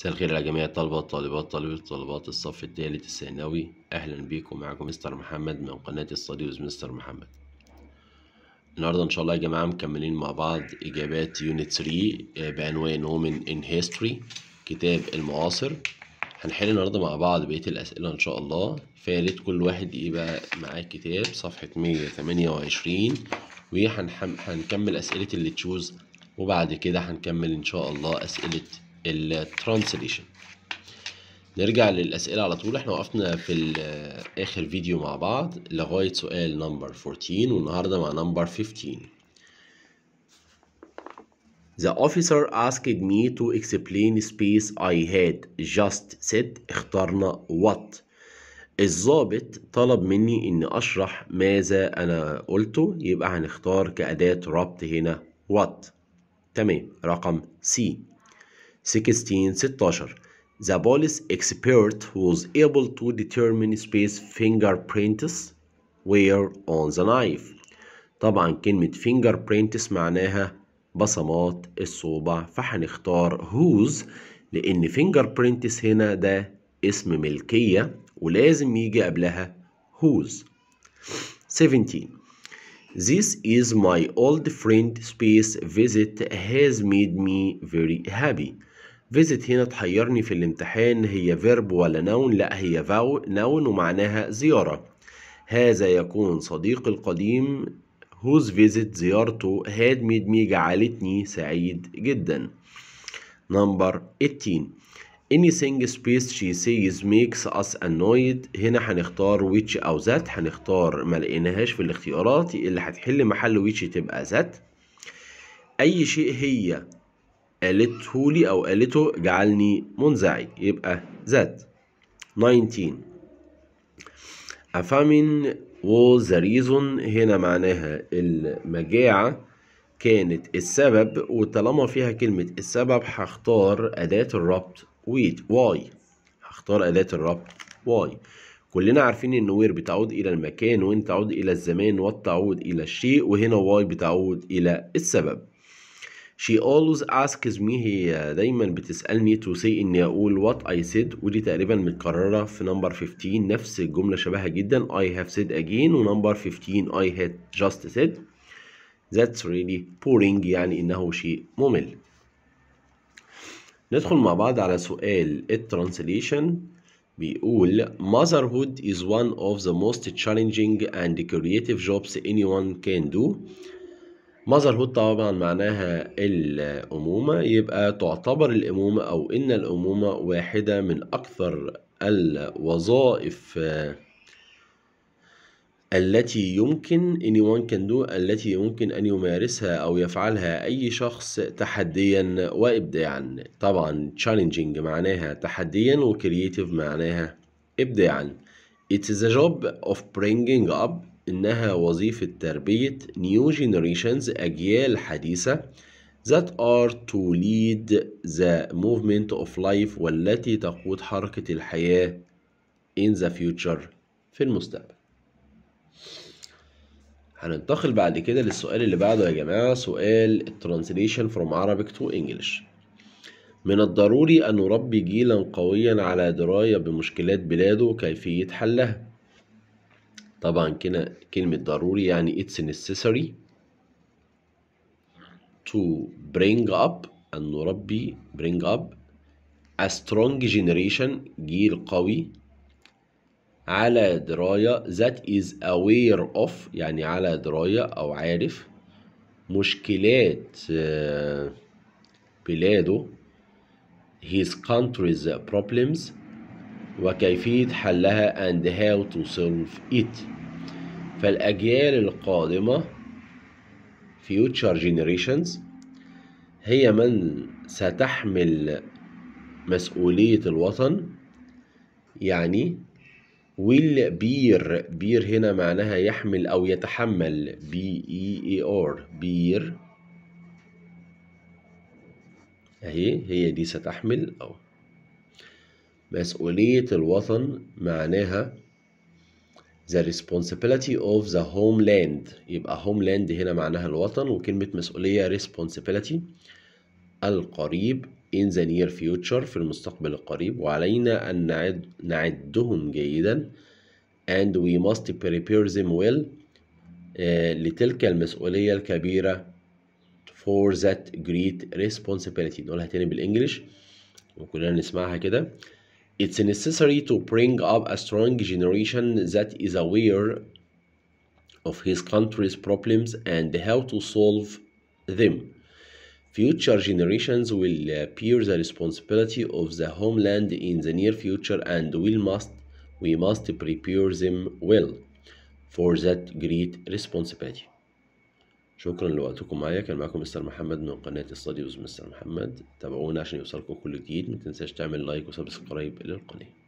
مساء الخير على جميع الطلبة والطالبات طالبة وطالبات الصف الثالث الثانوي أهلا بيكم معكم مستر محمد من قناة الصديوز مستر محمد النهاردة إن شاء الله يا جماعة مكملين مع بعض إجابات يونت 3 آه، بعنوان Women in History كتاب المعاصر هنحل النهاردة مع بعض بقية الأسئلة إن شاء الله فياريت كل واحد يبقى معاه كتاب صفحة مية تمانية وعشرين وهنكمل أسئلة اللي تشوز وبعد كده هنكمل إن شاء الله أسئلة الترانسليشن نرجع للأسئلة على طول احنا وقفنا في آخر فيديو مع بعض لغاية سؤال نمبر 14 والنهاردة مع نمبر 15 The officer asked me to explain space I had just said اخترنا what الظابط طلب مني اني أشرح ماذا أنا قلته يبقى هنختار كأداة ربط هنا what تمام رقم C 1616 The police expert was able to determine space fingerprints were on the knife طبعا كلمة fingerprints معناها بصمات الصوبع فهنختار whose لأن fingerprints هنا ده اسم ملكية ولازم يجي قبلها whose 17 This is my old friend space visit has made me very happy فيزيت هنا تحيرني في الامتحان هي فيرب ولا نون لا هي فاو نون ومعناها زيارة هذا يكون صديقي القديم whose visit زيارته هاد ميد مي جعلتني سعيد جدا نمبر 18 anything space she says makes us annoyed هنا هنختار which او that هنختار ما لقيناهاش في الاختيارات اللي هتحل محل which تبقى that اي شيء هي قالته لي أو قالته جعلني منزعج يبقى ذات 19 أفامين was the reason هنا معناها المجاعة كانت السبب وطالما فيها كلمة السبب هختار أداة الربط ويت واي هختار أداة الربط واي كلنا عارفين ان وير بتعود الى المكان وان تعود الى الزمان وتعود الى الشيء وهنا واي بتعود الى السبب she always asks me هي دايما بتسألني to say إني أقول what I said ودي تقريبا متكررة في number 15 نفس الجملة شبهها جدا I have said again و number 15 I had just said that's really boring يعني إنه شيء ممل ندخل مع بعض على سؤال الترانسليشن بيقول motherhood is one of the most challenging and creative jobs anyone can do مظهر هود طبعا معناها الأمومة يبقى تعتبر الأمومة أو إن الأمومة واحدة من أكثر الوظائف آه، التي يمكن anyone can do التي يمكن أن يمارسها أو يفعلها أي شخص تحديا وإبداعا طبعا challenging معناها تحديا وcreative معناها إبداعا It is a job of bringing up إنها وظيفة تربية new generations أجيال حديثة that are to lead the movement of life والتي تقود حركة الحياة in the future في المستقبل هننتقل بعد كده للسؤال اللي بعده يا جماعة سؤال translation from Arabic to English من الضروري أن نربي جيلا قويا على دراية بمشكلات بلاده وكيفية حلها طبعا كده كلمة ضروري يعني it's necessary to bring up أن نربي bring up a strong generation جيل قوي على دراية that is aware of يعني على دراية أو عارف مشكلات بلاده his country's problems وكيفية حلها and how to solve it فالأجيال القادمة future generations هي من ستحمل مسؤولية الوطن يعني will bear bear هنا معناها يحمل أو يتحمل b e e r bear أهي هي دي ستحمل أو مسؤولية الوطن معناها the responsibility of the homeland يبقى homeland هنا معناها الوطن وكلمة مسؤولية responsibility القريب in the near future في المستقبل القريب وعلينا أن نعد نعدهم جيدا and we must prepare them well آه، لتلك المسؤولية الكبيرة for that great responsibility نقولها تاني بالإنجليش وكلنا نسمعها كده It's necessary to bring up a strong generation that is aware of his country's problems and how to solve them. Future generations will uh, bear the responsibility of the homeland in the near future and we must, we must prepare them well for that great responsibility. شكرا لوقتكم معايا كان معاكم مستر محمد من قناة استوديوز مستر محمد تابعونا عشان يوصلكم كل جديد متنساش تعمل لايك وسبسكرايب للقناة